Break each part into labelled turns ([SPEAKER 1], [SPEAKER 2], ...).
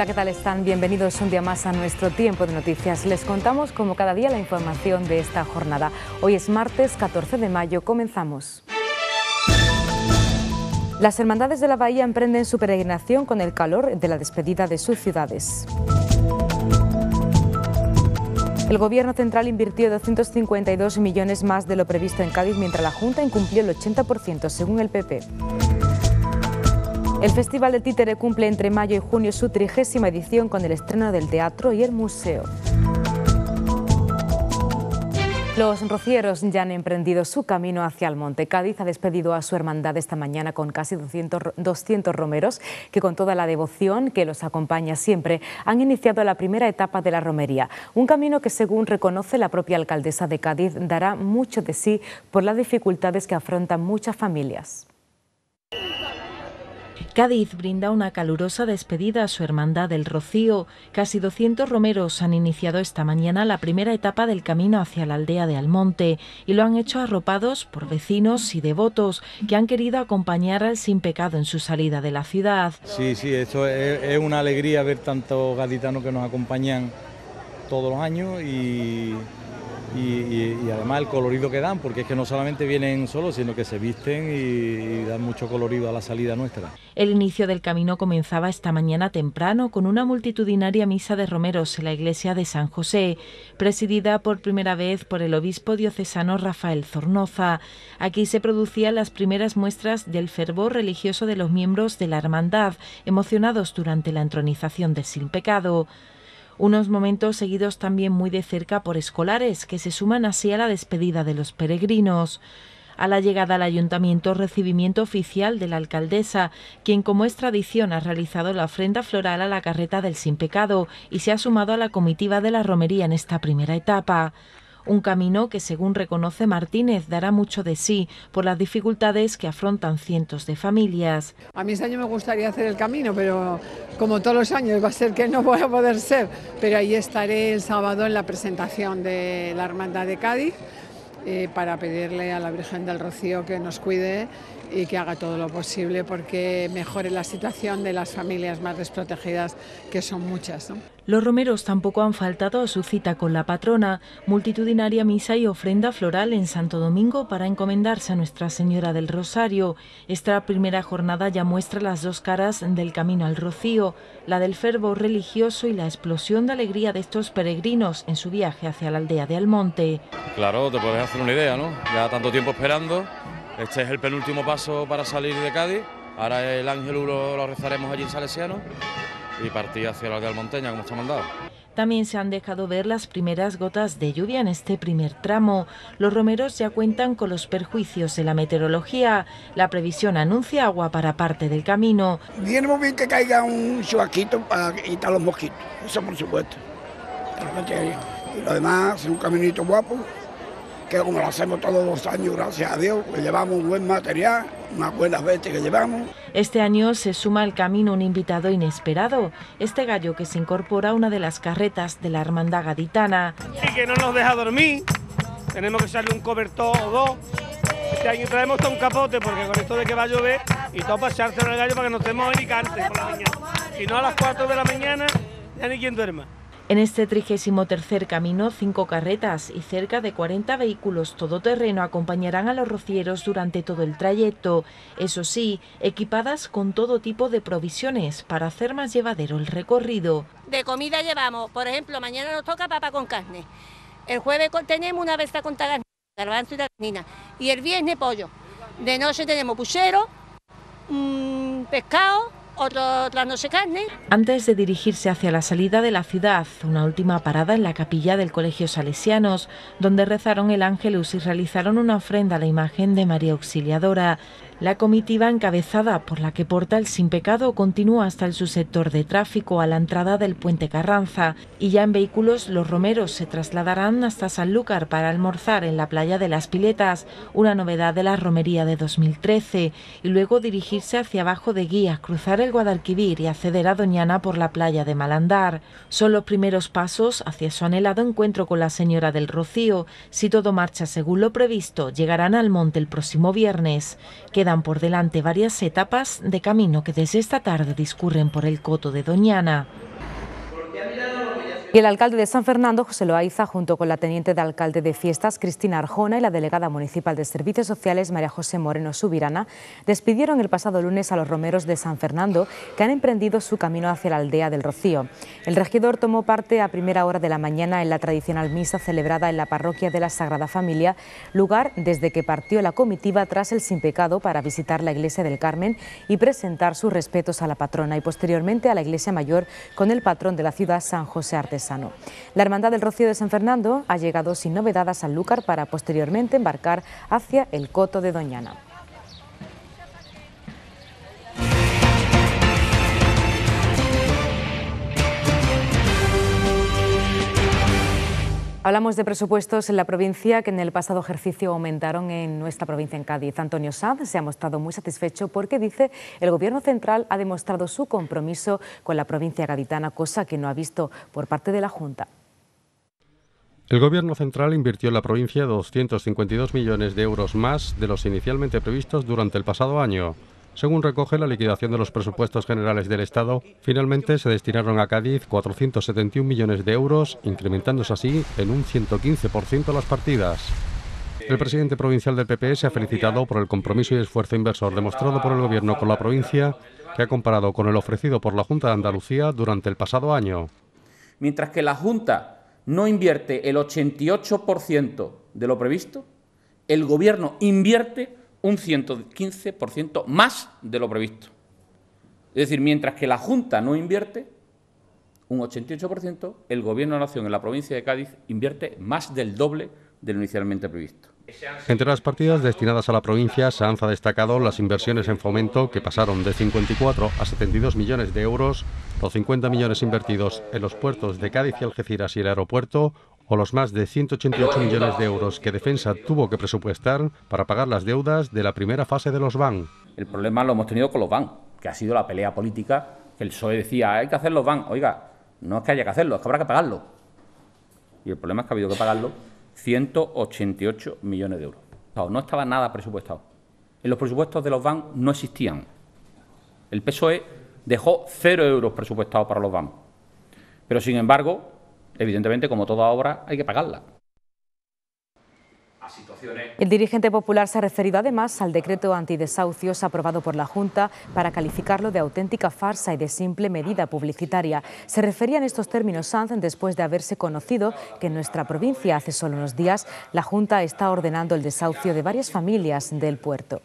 [SPEAKER 1] Hola, ¿qué tal están? Bienvenidos un día más a nuestro tiempo de noticias. Les contamos como cada día la información de esta jornada. Hoy es martes 14 de mayo. Comenzamos. Las Hermandades de la Bahía emprenden su peregrinación con el calor de la despedida de sus ciudades. El Gobierno central invirtió 252 millones más de lo previsto en Cádiz, mientras la Junta incumplió el 80%, según el PP. El Festival de Títere cumple entre mayo y junio su trigésima edición con el estreno del teatro y el museo. Los rocieros ya han emprendido su camino hacia el monte. Cádiz ha despedido a su hermandad esta mañana con casi 200, 200, romeros que con toda la devoción que los acompaña siempre han iniciado la primera etapa de la romería. Un camino que según reconoce la propia alcaldesa de Cádiz dará mucho de sí por las dificultades que afrontan muchas familias.
[SPEAKER 2] Cádiz brinda una calurosa despedida a su hermandad del Rocío. Casi 200 romeros han iniciado esta mañana la primera etapa del camino hacia la aldea de Almonte y lo han hecho arropados por vecinos y devotos que han querido acompañar al sin pecado en su salida de la ciudad.
[SPEAKER 3] Sí, sí, esto es, es una alegría ver tantos gaditanos que nos acompañan todos los años y, y, además el colorido que dan, porque es que no solamente vienen solos, sino que se visten y, dan mucho colorido a la salida nuestra.
[SPEAKER 2] El inicio del camino comenzaba esta mañana temprano con una multitudinaria misa de romeros en la iglesia de San José, presidida por primera vez por el obispo diocesano Rafael Zornoza. Aquí se producían las primeras muestras del fervor religioso de los miembros de la hermandad, emocionados durante la entronización del sin pecado. Unos momentos seguidos también muy de cerca por escolares que se suman así a la despedida de los peregrinos a la llegada al ayuntamiento recibimiento oficial de la alcaldesa, quien como es tradición ha realizado la ofrenda floral a la carreta del sin pecado y se ha sumado a la comitiva de la romería en esta primera etapa. Un camino que, según reconoce Martínez, dará mucho de sí por las dificultades que afrontan cientos de familias.
[SPEAKER 4] A mí este año me gustaría hacer el camino, pero como todos los años va a ser que no voy a poder ser. Pero ahí estaré el sábado en la presentación de la Hermandad de Cádiz. Eh, para pedirle a la Virgen del Rocío que nos cuide y que haga todo lo posible porque mejore la situación de las familias más desprotegidas, que son muchas.
[SPEAKER 2] Los romeros tampoco han faltado a su cita con la patrona, multitudinaria misa y ofrenda floral en Santo Domingo para encomendarse a Nuestra Señora del Rosario. Esta primera jornada ya muestra las dos caras del camino al rocío, la del fervor religioso y la explosión de alegría de estos peregrinos en su viaje hacia la aldea de Almonte.
[SPEAKER 5] Claro, te puedes hacer una idea, ¿no? Ya tanto tiempo esperando, este es el penúltimo paso para salir de Cádiz, ahora el ángel lo, lo rezaremos allí en Salesiano y partí hacia la del Monteña, como está mandado.
[SPEAKER 2] También se han dejado ver las primeras gotas de lluvia en este primer tramo. Los romeros ya cuentan con los perjuicios en la meteorología. La previsión anuncia agua para parte del camino.
[SPEAKER 6] Viene muy bien que caiga un chuaquito para quitar los mosquitos, eso por supuesto. Y lo demás, es un caminito guapo, que como lo hacemos todos los años, gracias a Dios, pues llevamos un buen material, unas buenas veces que llevamos.
[SPEAKER 2] Este año se suma al camino un invitado inesperado, este gallo que se incorpora a una de las carretas de la hermandad gaditana.
[SPEAKER 7] Y que no nos deja dormir, tenemos que salir un cobertor o dos. Este año traemos todo un capote, porque con esto de que va a llover, y todo echárselo al gallo para que nos estemos en Alicante la Si no a las 4 de la mañana,
[SPEAKER 6] ya ni quien duerma.
[SPEAKER 2] En este 33 camino, cinco carretas y cerca de 40 vehículos todoterreno acompañarán a los rocieros durante todo el trayecto, eso sí, equipadas con todo tipo de provisiones para hacer más llevadero el recorrido.
[SPEAKER 4] De comida llevamos, por ejemplo, mañana nos toca papa con carne, el jueves tenemos una besta con tagarnina, garbanzo y tagarnina, y el viernes pollo. De noche tenemos puchero, mm, pescado, otro carne.
[SPEAKER 2] Antes de dirigirse hacia la salida de la ciudad, una última parada en la capilla del Colegio Salesianos, donde rezaron el Ángelus y realizaron una ofrenda a la imagen de María Auxiliadora. La comitiva encabezada por la que porta el sin pecado continúa hasta el subsector de tráfico a la entrada del puente Carranza y ya en vehículos los romeros se trasladarán hasta Sanlúcar para almorzar en la playa de las Piletas, una novedad de la romería de 2013, y luego dirigirse hacia abajo de Guía, cruzar el Guadalquivir y acceder a Doñana por la playa de Malandar. Son los primeros pasos hacia su anhelado encuentro con la señora del Rocío. Si todo marcha según lo previsto, llegarán al monte el próximo viernes. Queda por delante varias etapas de camino que desde esta tarde discurren por el coto de Doñana.
[SPEAKER 1] Y el alcalde de San Fernando, José Loaiza, junto con la teniente de alcalde de Fiestas, Cristina Arjona, y la delegada municipal de Servicios Sociales, María José Moreno Subirana, despidieron el pasado lunes a los romeros de San Fernando que han emprendido su camino hacia la aldea del Rocío. El regidor tomó parte a primera hora de la mañana en la tradicional misa celebrada en la parroquia de la Sagrada Familia, lugar desde que partió la comitiva tras el sin pecado para visitar la iglesia del Carmen y presentar sus respetos a la patrona y posteriormente a la iglesia mayor con el patrón de la ciudad, San José Artes. La Hermandad del Rocío de San Fernando ha llegado sin novedades a lucar para posteriormente embarcar hacia el Coto de Doñana. Hablamos de presupuestos en la provincia que en el pasado ejercicio aumentaron en nuestra provincia en Cádiz. Antonio Sanz se ha mostrado muy satisfecho porque dice el gobierno central ha demostrado su compromiso con la provincia gaditana, cosa que no ha visto por parte de la Junta.
[SPEAKER 5] El Gobierno central invirtió en la provincia 252 millones de euros más de los inicialmente previstos durante el pasado año. Según recoge la liquidación de los presupuestos generales del Estado, finalmente se destinaron a Cádiz 471 millones de euros, incrementándose así en un 115% las partidas. El presidente provincial del PP e se ha felicitado por el compromiso y esfuerzo inversor demostrado por el Gobierno con la provincia, que ha comparado con el ofrecido por la Junta de Andalucía durante el pasado año.
[SPEAKER 3] Mientras que la Junta no invierte el 88% de lo previsto, el Gobierno invierte un 115% más de lo previsto. Es decir, mientras que la Junta no invierte un 88%, el Gobierno de la Nación en la provincia de Cádiz invierte más del doble de lo inicialmente previsto.
[SPEAKER 5] Entre las partidas destinadas a la provincia, se ha destacado las inversiones en fomento que pasaron de 54 a 72 millones de euros, los 50 millones invertidos en los puertos de Cádiz y Algeciras y el aeropuerto, o los más de 188 millones de euros que Defensa tuvo que presupuestar para pagar las deudas de la primera fase de los BAN. El problema
[SPEAKER 3] lo hemos tenido con los BAN, que ha sido la pelea política que el PSOE decía, hay que hacer los BAN. Oiga, no es que haya que hacerlo, es que habrá que pagarlo. Y el problema es que ha habido que pagarlo 188 millones de euros. No estaba nada presupuestado. En los presupuestos de los BAN no existían. El PSOE dejó cero euros presupuestados para los BAN. Pero, sin embargo, Evidentemente, como toda obra, hay que pagarla.
[SPEAKER 1] El dirigente popular se ha referido además al decreto antidesahucios aprobado por la Junta para calificarlo de auténtica farsa y de simple medida publicitaria. Se refería estos términos Sanz después de haberse conocido que en nuestra provincia hace solo unos días la Junta está ordenando el desahucio de varias familias del puerto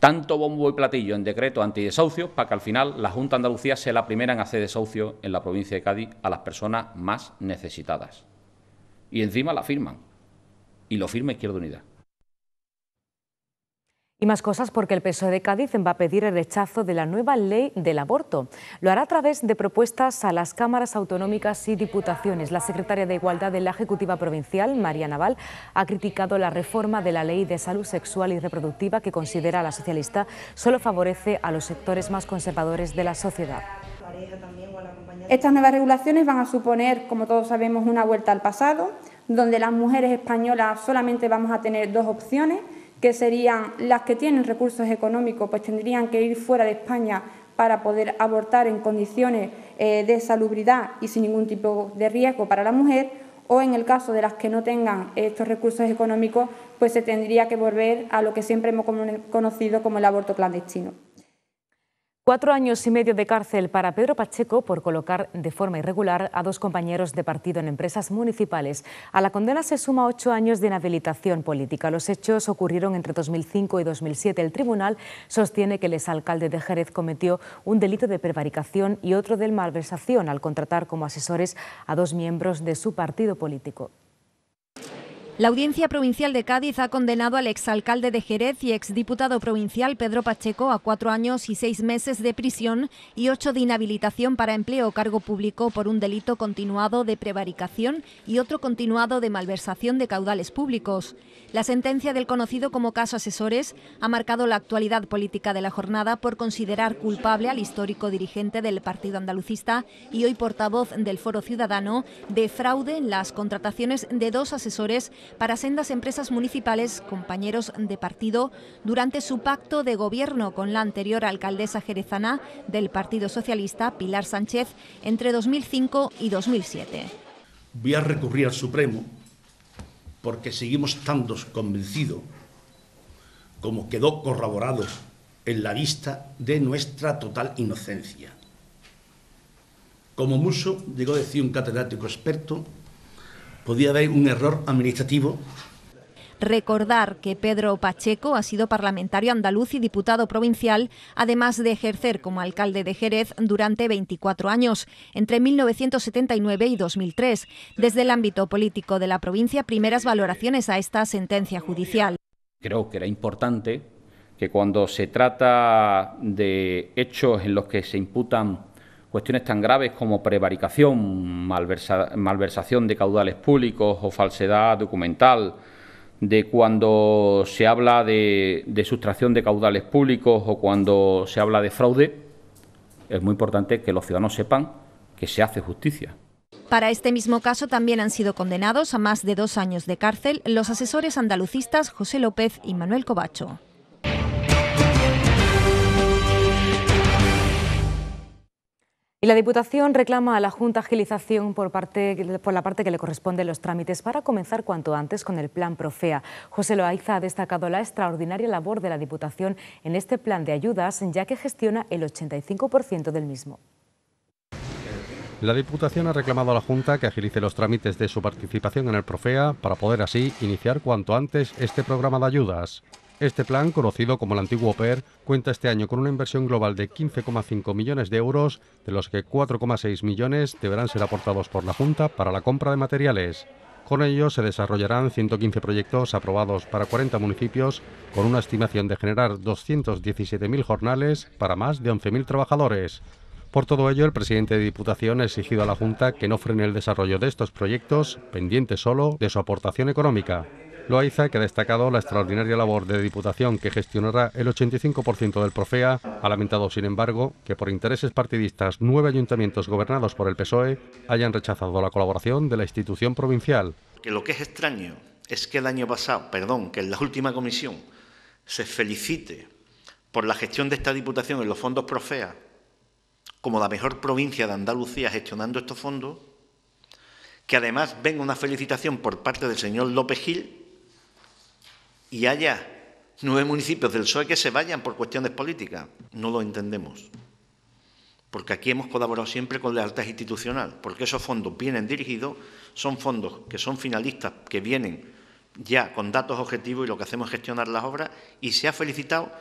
[SPEAKER 3] tanto bombo y platillo en decreto antidesahucios para que al final la Junta Andalucía sea la primera en hacer desahucio en la provincia de Cádiz a las personas más necesitadas. Y encima la firman. Y lo firma Izquierda Unida.
[SPEAKER 1] Y más cosas porque el PSOE de Cádiz va a pedir el rechazo de la nueva ley del aborto. Lo hará a través de propuestas a las cámaras autonómicas y diputaciones. La secretaria de Igualdad de la Ejecutiva Provincial, María Naval, ha criticado la reforma de la ley de salud sexual y reproductiva que considera la socialista solo favorece a los sectores más conservadores de la sociedad.
[SPEAKER 8] Estas nuevas regulaciones van a suponer, como todos sabemos, una vuelta al pasado, donde las mujeres españolas solamente vamos a tener dos opciones que serían las que tienen recursos económicos, pues tendrían que ir fuera de España para poder abortar en condiciones eh, de salubridad y sin ningún tipo de riesgo para la mujer, o en el caso de las que no tengan estos recursos económicos, pues se tendría que volver a lo que siempre hemos conocido como el aborto clandestino.
[SPEAKER 1] Cuatro años y medio de cárcel para Pedro Pacheco por colocar de forma irregular a dos compañeros de partido en empresas municipales. A la condena se suma ocho años de inhabilitación política. Los hechos ocurrieron entre 2005 y 2007. El tribunal sostiene que el exalcalde de Jerez cometió un delito de prevaricación y otro de malversación al contratar como asesores a dos miembros de su partido político.
[SPEAKER 9] La Audiencia Provincial de Cádiz ha condenado al exalcalde de Jerez y exdiputado provincial Pedro Pacheco a cuatro años y seis meses de prisión y ocho de inhabilitación para empleo o cargo público por un delito continuado de prevaricación y otro continuado de malversación de caudales públicos. La sentencia del conocido como caso Asesores ha marcado la actualidad política de la jornada por considerar culpable al histórico dirigente del Partido Andalucista y hoy portavoz del Foro Ciudadano de fraude en las contrataciones de dos asesores para sendas empresas municipales, compañeros de partido, durante su pacto de gobierno con la anterior alcaldesa jerezana del Partido Socialista, Pilar Sánchez, entre 2005 y 2007.
[SPEAKER 7] Voy a recurrir al Supremo porque seguimos tantos convencidos, como quedó corroborado en la vista de nuestra total inocencia. Como mucho, llegó a decir un catedrático experto, podía haber un error administrativo.
[SPEAKER 9] Recordar que Pedro Pacheco ha sido parlamentario andaluz y diputado provincial, además de ejercer como alcalde de Jerez durante 24 años, entre 1979 y 2003. Desde el ámbito político de la provincia, primeras valoraciones a esta sentencia judicial.
[SPEAKER 3] Creo que era importante que cuando se trata de hechos en los que se imputan cuestiones tan graves como prevaricación, malversación de caudales públicos o falsedad documental, de cuando se habla de, de, sustracción de caudales públicos o cuando se habla de fraude, es muy importante que los ciudadanos sepan que se hace justicia.
[SPEAKER 9] Para este mismo caso también han sido condenados a más de dos años de cárcel los asesores andalucistas José López y Manuel Cobacho.
[SPEAKER 1] Y la Diputación reclama a la Junta agilización por, parte, por la parte que le corresponde los trámites para comenzar cuanto antes con el plan Profea. José Loaiza ha destacado la extraordinaria labor de la Diputación en este plan de ayudas, ya que gestiona el 85% del mismo.
[SPEAKER 5] La Diputación ha reclamado a la Junta que agilice los trámites de su participación en el Profea para poder así iniciar cuanto antes este programa de ayudas. Este plan, conocido como el antiguo PER, cuenta este año con una inversión global de 15,5 millones de euros, de los que 4,6 millones deberán ser aportados por la Junta para la compra de materiales. Con ello se desarrollarán 115 proyectos aprobados para 40 municipios, con una estimación de generar 217.000 jornales para más de 11.000 trabajadores. Por todo ello, el presidente de Diputación ha exigido a la Junta que no frene el desarrollo de estos proyectos, pendiente solo de su aportación económica. Loaiza, que ha destacado la extraordinaria labor de Diputación que gestionará el 85% del Profea, ha lamentado, sin embargo, que por intereses partidistas nueve ayuntamientos gobernados por el PSOE hayan rechazado la colaboración de la institución provincial.
[SPEAKER 7] Que lo que es extraño es que el año pasado, perdón, que en la última comisión se felicite por la gestión de esta Diputación en los fondos Profea como la mejor provincia de Andalucía gestionando estos fondos, que además venga una felicitación por parte del señor López Gil, y haya nueve municipios del PSOE que se vayan por cuestiones políticas. No lo entendemos. Porque aquí hemos colaborado siempre con lealtad institucional, porque esos fondos vienen dirigidos, son fondos que son finalistas, que vienen ya con datos objetivos y lo que hacemos es gestionar las obras y se ha felicitado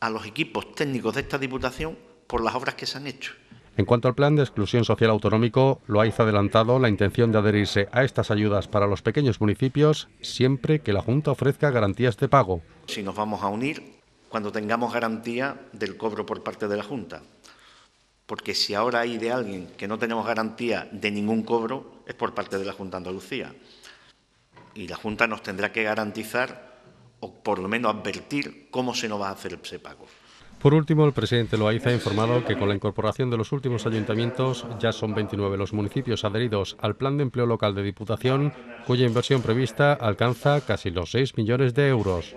[SPEAKER 7] a los equipos técnicos de esta Diputación por las obras que se han hecho.
[SPEAKER 5] En cuanto al plan de exclusión social autonómico, lo ha adelantado la intención de adherirse a estas ayudas para los pequeños municipios siempre que la Junta ofrezca garantías de pago.
[SPEAKER 7] Si nos vamos a unir, cuando tengamos garantía del cobro por parte de la Junta. Porque si ahora hay de alguien que no tenemos garantía de ningún cobro, es por parte de la Junta de Andalucía. Y la Junta nos tendrá que garantizar o por lo menos advertir cómo se nos va a hacer ese pago.
[SPEAKER 5] Por último, el presidente Loaiza ha informado que con la incorporación de los últimos ayuntamientos ya son 29 los municipios adheridos al Plan de Empleo Local de Diputación, cuya inversión prevista alcanza casi los 6 millones de euros.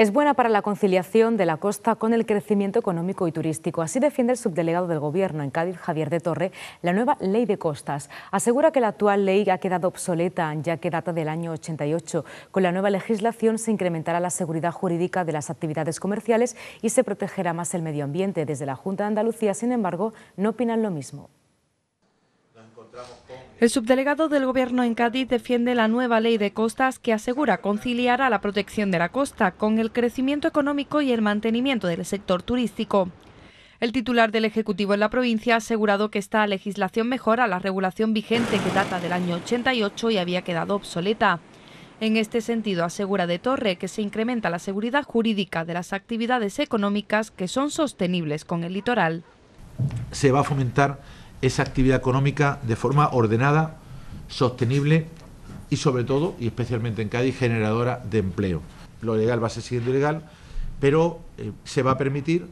[SPEAKER 1] Es buena para la conciliación de la costa con el crecimiento económico y turístico. Así defiende el subdelegado del Gobierno en Cádiz, Javier de Torre, la nueva ley de costas. Asegura que la actual ley ha quedado obsoleta, ya que data del año 88. Con la nueva legislación se incrementará la seguridad jurídica de las actividades comerciales y se protegerá más el medio ambiente. Desde la Junta de Andalucía, sin
[SPEAKER 8] embargo, no opinan lo mismo. El subdelegado del Gobierno en Cádiz defiende la nueva ley de costas que asegura conciliar a la protección de la costa con el crecimiento económico y el mantenimiento del sector turístico. El titular del Ejecutivo en la provincia ha asegurado que esta legislación mejora la regulación vigente que data del año 88 y había quedado obsoleta. En este sentido, asegura de Torre que se incrementa la seguridad jurídica de las actividades económicas que son sostenibles con el litoral.
[SPEAKER 10] Se va a fomentar esa actividad económica de forma ordenada, sostenible y sobre todo, y especialmente en Cádiz, generadora de empleo. Lo legal va a ser siendo ilegal, pero eh, se va a permitir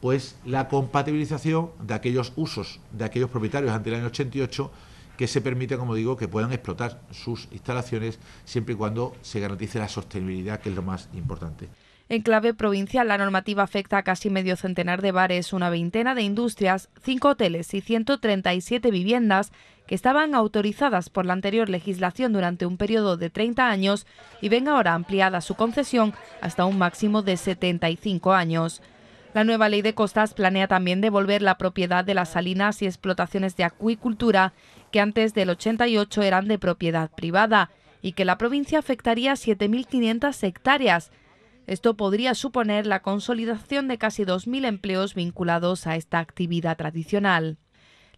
[SPEAKER 10] pues la compatibilización de aquellos usos de aquellos propietarios ante el año 88 que se permite, como digo, que puedan explotar sus instalaciones siempre y cuando se garantice la sostenibilidad, que es lo más importante.
[SPEAKER 8] En clave provincial, la normativa afecta a casi medio centenar de bares, una veintena de industrias, cinco hoteles y 137 viviendas que estaban autorizadas por la anterior legislación durante un periodo de 30 años y ven ahora ampliada su concesión hasta un máximo de 75 años. La nueva ley de costas planea también devolver la propiedad de las salinas y explotaciones de acuicultura que antes del 88 eran de propiedad privada y que la provincia afectaría 7.500 hectáreas, esto podría suponer la consolidación de casi 2.000 empleos vinculados a esta actividad tradicional.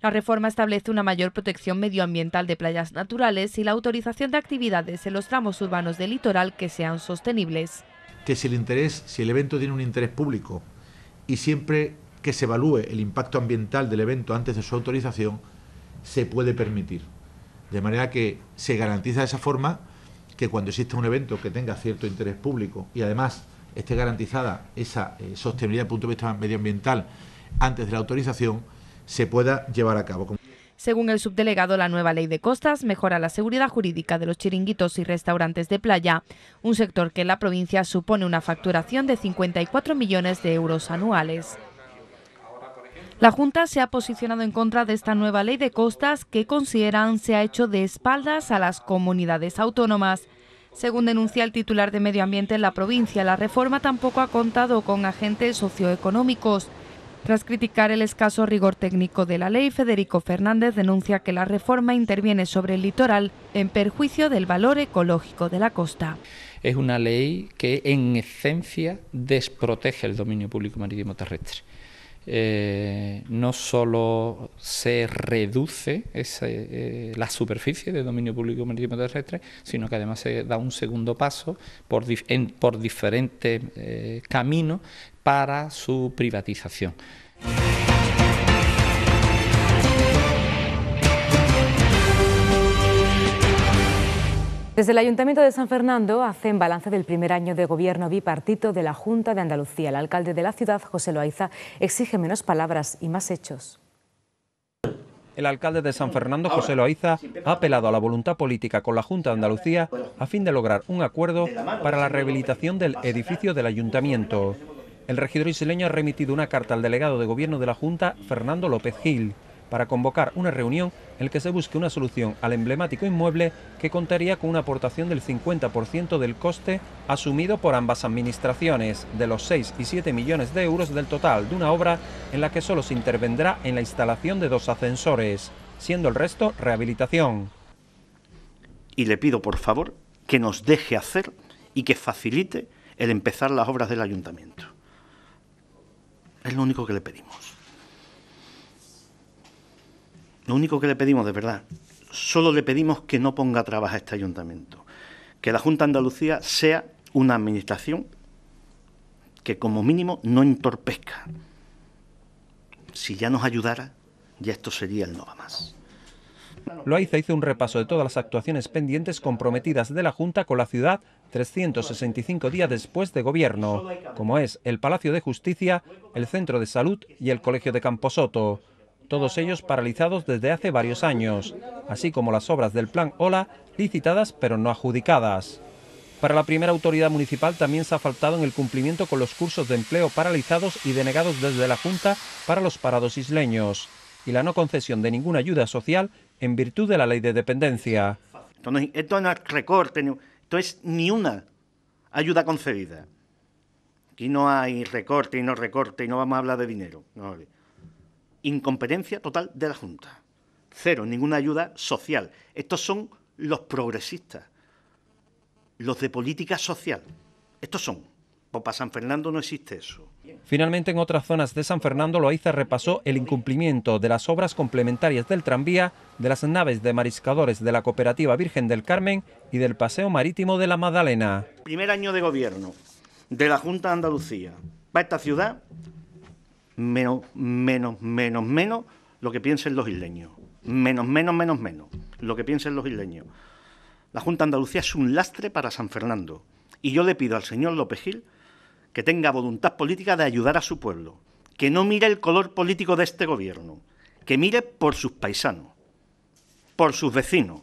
[SPEAKER 8] La reforma establece una mayor protección medioambiental de playas naturales y la autorización de actividades en los tramos urbanos del litoral que sean sostenibles.
[SPEAKER 10] Que si el interés, si el evento tiene un interés público y siempre que se evalúe el impacto ambiental del evento antes de su autorización, se puede permitir. De manera que se garantiza de esa forma que cuando exista un evento que tenga cierto interés público y además esté garantizada esa eh, sostenibilidad desde el punto de vista medioambiental antes de la autorización, se pueda llevar a cabo.
[SPEAKER 8] Según el subdelegado, la nueva ley de costas mejora la seguridad jurídica de los chiringuitos y restaurantes de playa, un sector que en la provincia supone una facturación de 54 millones de euros anuales. La Junta se ha posicionado en contra de esta nueva ley de costas que consideran se ha hecho de espaldas a las comunidades autónomas. Según denuncia el titular de Medio Ambiente en la provincia, la reforma tampoco ha contado con agentes socioeconómicos. Tras criticar el escaso rigor técnico de la ley, Federico Fernández denuncia que la reforma interviene sobre el litoral en perjuicio del valor ecológico de la costa.
[SPEAKER 3] Es una ley que en esencia desprotege el dominio público marítimo terrestre. Eh, no solo se reduce eh, la superficie de dominio público marítimo terrestre, sino que además se da un segundo paso por, diferentes eh, caminos para su privatización.
[SPEAKER 1] Desde el Ayuntamiento de San Fernando hace en balance del primer año de gobierno bipartito de la Junta de Andalucía. El alcalde de la ciudad, José Loaiza, exige menos palabras y más hechos.
[SPEAKER 4] El alcalde de San Fernando, José Loaiza, ha apelado a la voluntad política con la Junta de Andalucía a fin de lograr un acuerdo para la rehabilitación del edificio del Ayuntamiento. El regidor isleño ha remitido una carta al delegado de gobierno de la Junta, Fernando López Gil, para convocar una reunión en la que se busque una solución al emblemático inmueble que contaría con una aportación del 50% del coste asumido por ambas administraciones, de los 6 y 7 millones de euros del total de una obra en la que solo se intervendrá en la instalación de dos ascensores, siendo el resto rehabilitación.
[SPEAKER 7] Y le pido, por favor, que nos deje hacer y que facilite el empezar las obras del ayuntamiento. Es lo único que le pedimos. Lo único que le pedimos, de verdad, solo le pedimos que no ponga a este ayuntamiento. Que la Junta de Andalucía sea una administración que como mínimo no entorpezca. Si ya nos
[SPEAKER 4] ayudara, ya esto sería el no va más. Loaiza hizo un repaso de todas las actuaciones pendientes comprometidas de la Junta con la ciudad 365 días después de gobierno, como es el Palacio de Justicia, el Centro de Salud y el Colegio de Camposoto todos ellos paralizados desde hace varios años, así como las obras del Plan Ola licitadas pero no adjudicadas. Para la primera autoridad municipal también se ha faltado en el cumplimiento con los cursos de empleo paralizados y denegados desde la Junta para los parados isleños y la no concesión de ninguna ayuda social en virtud de la ley de dependencia. esto no es recorte, esto es ni una ayuda concedida.
[SPEAKER 7] Aquí no hay recorte y no recorte y no vamos a hablar de dinero incompetencia total de la Junta. Cero, ninguna ayuda social. Estos son los progresistas, los de política social. Estos son. Pues para San Fernando no existe eso.
[SPEAKER 4] Finalmente, en otras zonas de San Fernando, Loaiza repasó el incumplimiento de las obras complementarias del tranvía, de las naves de mariscadores de la Cooperativa Virgen del Carmen y del Paseo Marítimo de la Magdalena.
[SPEAKER 7] Primer año de gobierno de la Junta de Andalucía. Para esta ciudad
[SPEAKER 4] menos, menos, menos,
[SPEAKER 7] menos lo que piensen los isleños. Menos, menos, menos, menos lo que piensen los isleños. La Junta de Andalucía es un lastre para San Fernando. Y yo le pido al señor López Gil que tenga voluntad política de ayudar a su pueblo, que no mire el color político de este gobierno, que mire por sus paisanos, por sus vecinos,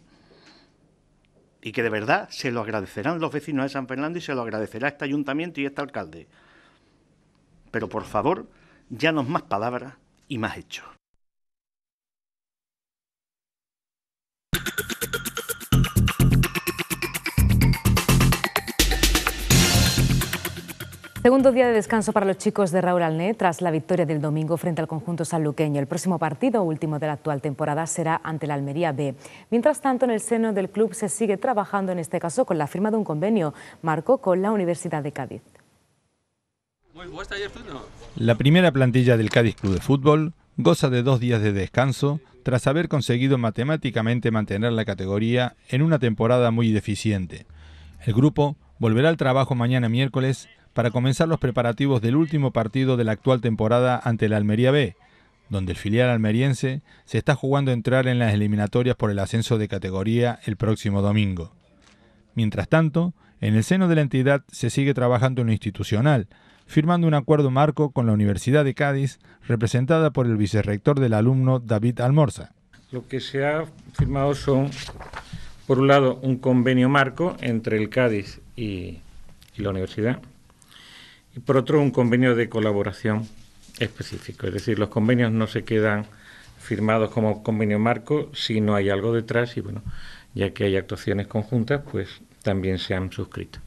[SPEAKER 7] y que de verdad se lo agradecerán los vecinos de San Fernando y se lo agradecerá este ayuntamiento y este alcalde. Pero por favor, ...ya nos más palabras y más hechos.
[SPEAKER 1] Segundo día de descanso para los chicos de Raúl Alné tras la victoria del domingo frente al conjunto sanluqueño. El próximo partido, último de la actual temporada, será ante la Almería B. Mientras tanto, en el seno del club se sigue trabajando, en este caso, con la firma de un convenio, ...marcó con la Universidad de Cádiz.
[SPEAKER 11] La primera plantilla del Cádiz Club de Fútbol goza de dos días de descanso tras haber conseguido matemáticamente mantener la categoría en una temporada muy deficiente. El grupo volverá al trabajo mañana miércoles para comenzar los preparativos del último partido de la actual temporada ante la Almería B, donde el filial almeriense se está jugando a entrar en las eliminatorias por el ascenso de categoría el próximo domingo. Mientras tanto, en el seno de la entidad se sigue trabajando en lo institucional, firmando un acuerdo marco con la Universidad de Cádiz, representada por el vicerrector del alumno David Almorza.
[SPEAKER 3] Lo que se ha firmado son, por un lado, un convenio marco entre el Cádiz y, la universidad, y por otro, un convenio de colaboración específico. Es decir, los convenios no se quedan firmados como convenio marco si no hay algo detrás y bueno, ya que hay
[SPEAKER 11] actuaciones conjuntas, pues también se han suscrito.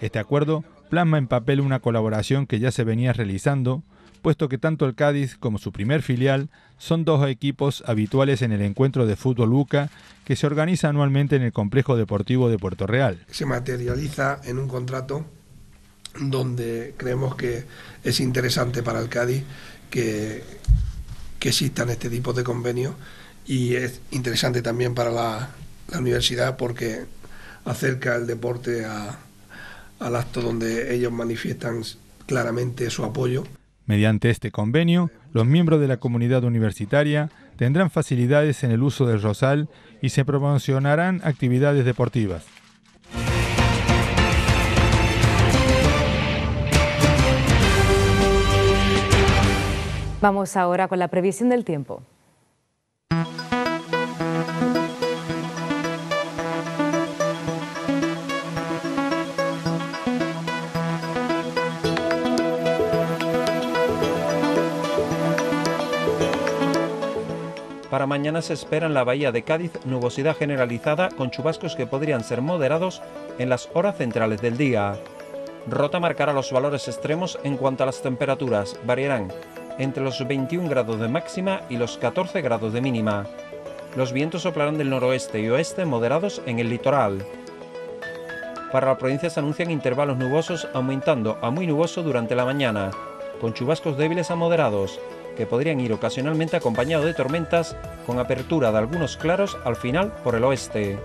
[SPEAKER 11] Este acuerdo plasma en papel una colaboración que ya se venía realizando, puesto que tanto el Cádiz como su primer filial son dos equipos habituales en el encuentro de fútbol UCA que se organiza anualmente en el Complejo Deportivo de Puerto Real. Se materializa en un contrato donde creemos que es interesante para el Cádiz que, que existan este tipo de convenios y es interesante también para la universidad porque acerca el deporte a, al acto donde ellos manifiestan claramente su apoyo. Mediante este convenio, los miembros de la comunidad universitaria tendrán facilidades en el uso del rosal y se promocionarán actividades deportivas.
[SPEAKER 1] Vamos ahora con la previsión del tiempo.
[SPEAKER 4] Para mañana se espera en la bahía de Cádiz nubosidad generalizada con chubascos que podrían ser moderados en las horas centrales del día. Rota marcará los valores extremos en cuanto a las temperaturas, variarán entre los 21 grados de máxima y los 14 grados de mínima. Los vientos soplarán del noroeste y oeste moderados en el litoral. Para la provincia se anuncian intervalos nubosos aumentando a muy nuboso durante la mañana, con chubascos débiles a moderados, que podrían ir ocasionalmente acompañado de tormentas, con apertura de algunos claros al final por el oeste.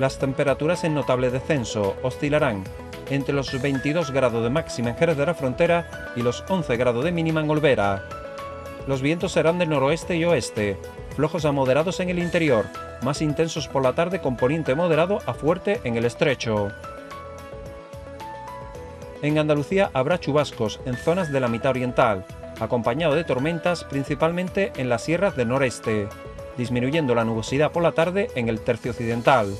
[SPEAKER 4] Las temperaturas en notable descenso oscilarán entre los 22 grados de máxima en Jerez de la Frontera y los 11 grados de mínima en Olvera. Los vientos serán del noroeste y oeste, flojos a moderados en el interior, más intensos por la tarde con poniente moderado a fuerte en el estrecho. En Andalucía habrá chubascos en zonas de la mitad oriental, acompañado de tormentas principalmente en las sierras del noreste, disminuyendo la nubosidad por la tarde en el tercio occidental.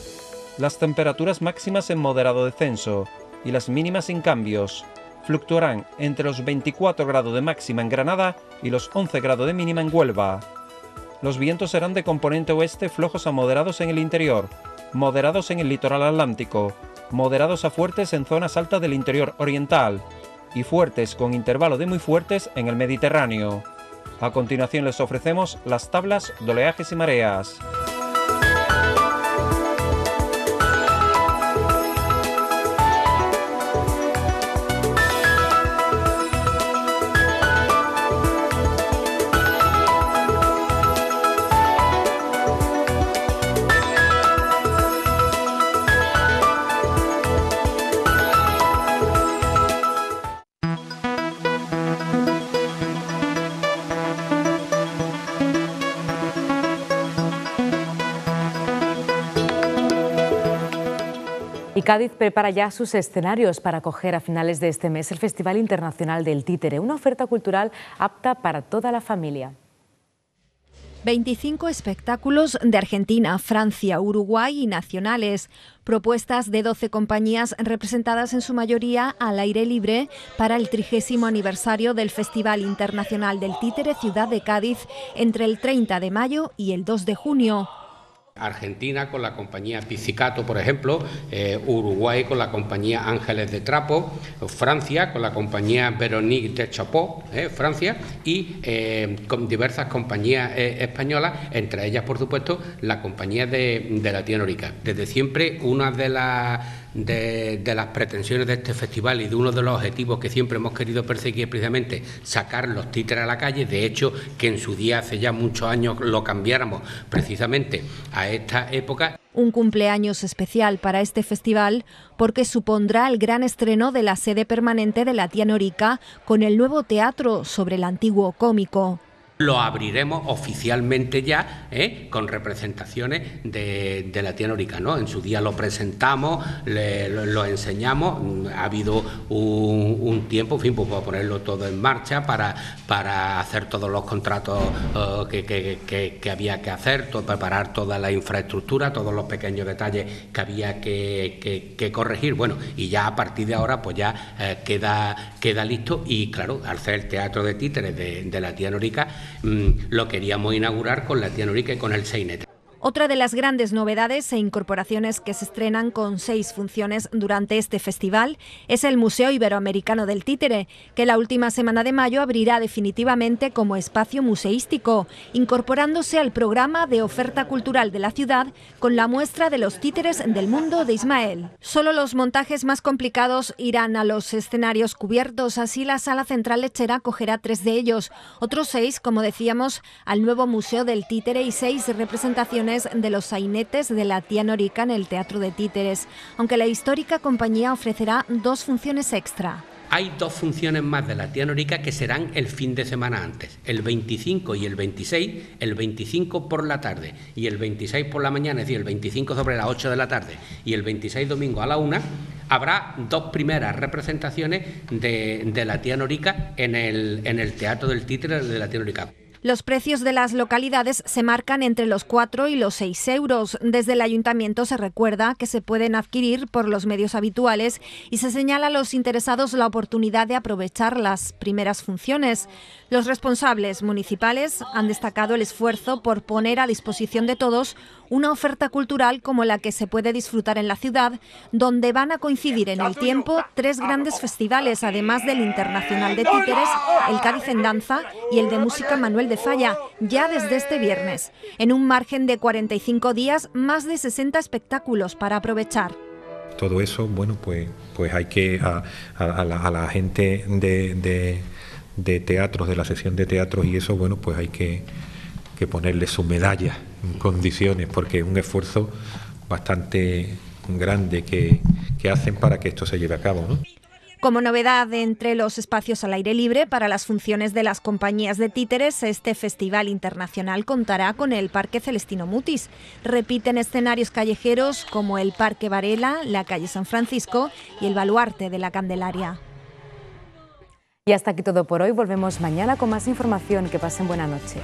[SPEAKER 4] Las temperaturas máximas en moderado descenso y las mínimas sin cambios fluctuarán entre los 24 grados de máxima en Granada y los 11 grados de mínima en Huelva. Los vientos serán de componente oeste flojos a moderados en el interior, moderados en el litoral atlántico, moderados a fuertes en zonas altas del interior oriental, y fuertes con intervalo de muy fuertes en el Mediterráneo. A continuación les ofrecemos las tablas de oleajes y mareas.
[SPEAKER 1] Cádiz prepara ya sus escenarios para acoger a finales de este mes el Festival Internacional del Títere, una oferta cultural apta para toda la familia.
[SPEAKER 9] 25 espectáculos de Argentina, Francia, Uruguay y nacionales, propuestas de 12 compañías representadas en su mayoría al aire libre para el trigésimo aniversario del Festival Internacional del Títere Ciudad de Cádiz entre el 30 de mayo y el 2 de junio.
[SPEAKER 6] Argentina con la compañía Pizzicato, por ejemplo, eh, Uruguay con la compañía Ángeles de Trapo, Francia con la compañía Veronique de Chapó, eh, Francia, y eh, con diversas compañías españolas, entre ellas, por supuesto, la compañía de, de Latinoamérica. Desde siempre, una de las de, las pretensiones de este festival y de uno de los objetivos que siempre hemos querido perseguir, precisamente sacar los títeres a la calle. De hecho, que en su día, hace ya muchos años, lo cambiáramos precisamente a esta época.
[SPEAKER 9] Un cumpleaños especial para este festival porque supondrá el gran estreno de la sede permanente de la Tía Norica con el nuevo teatro sobre el antiguo cómico
[SPEAKER 6] lo abriremos oficialmente ya ¿eh? con representaciones de, la tía Norica. ¿no? En su día lo presentamos, lo, enseñamos, ha habido un, tiempo, en fin, pues para ponerlo todo en marcha, para, para hacer todos los contratos eh, que, que, había que hacer, todo, preparar toda la infraestructura, todos los pequeños detalles que había que, corregir. Bueno, y ya a partir de ahora pues ya eh, queda, queda listo y claro, al ser el teatro de títeres de, de la tía Norica, Mm, lo queríamos inaugurar con la tía y con el Seinet
[SPEAKER 9] otra de las grandes novedades e incorporaciones que se estrenan con seis funciones durante este festival es el Museo Iberoamericano del Títere, que la última semana de mayo abrirá definitivamente como espacio museístico, incorporándose al programa de oferta cultural de la ciudad con la muestra de los títeres del mundo de Ismael. Solo los montajes más complicados irán a los escenarios cubiertos, así la sala central lechera acogerá tres de ellos, otros seis, como decíamos, al nuevo Museo del Títere y seis representaciones de los sainetes de la tía Norica en el Teatro de Títeres, aunque la histórica compañía ofrecerá dos funciones extra.
[SPEAKER 6] Hay dos funciones más de la tía Norica que serán el fin de semana antes, el 25 y el 26, el 25 por la tarde y el 26 por la mañana, es decir, el 25 sobre las 8 de la tarde y el 26 domingo a la 1, habrá dos primeras representaciones de, la tía Norica en el, Teatro del Títeres de la tía Norica.
[SPEAKER 9] Los precios de las localidades se marcan entre los 4 y los 6 euros. Desde el ayuntamiento se recuerda que se pueden adquirir por los medios habituales y se señala a los interesados la oportunidad de aprovechar las primeras funciones. Los responsables municipales han destacado el esfuerzo por poner a disposición de todos una oferta cultural como la que se puede disfrutar en la ciudad, donde van a coincidir en el tiempo tres grandes ah, festivales, además del Internacional de Títeres, el Cádiz en Danza y el de Música Manuel de Falla, ya desde este viernes. En un margen de 45 días, más de 60 espectáculos para aprovechar
[SPEAKER 4] todo eso, bueno, pues, pues hay que a, la, gente de, de teatros, de la sesión de teatros y eso, bueno, pues hay que que ponerle su medalla en condiciones, porque es un esfuerzo bastante grande que, que hacen para que esto se lleve a cabo.
[SPEAKER 9] Como novedad entre los espacios al aire libre para las funciones de las compañías de títeres, este festival internacional contará con el Parque Celestino Mutis. Repiten escenarios callejeros como el Parque Varela, la calle San Francisco y el baluarte de la Candelaria.
[SPEAKER 1] Y hasta aquí todo por hoy. Volvemos mañana con más información. Que pasen buena noche.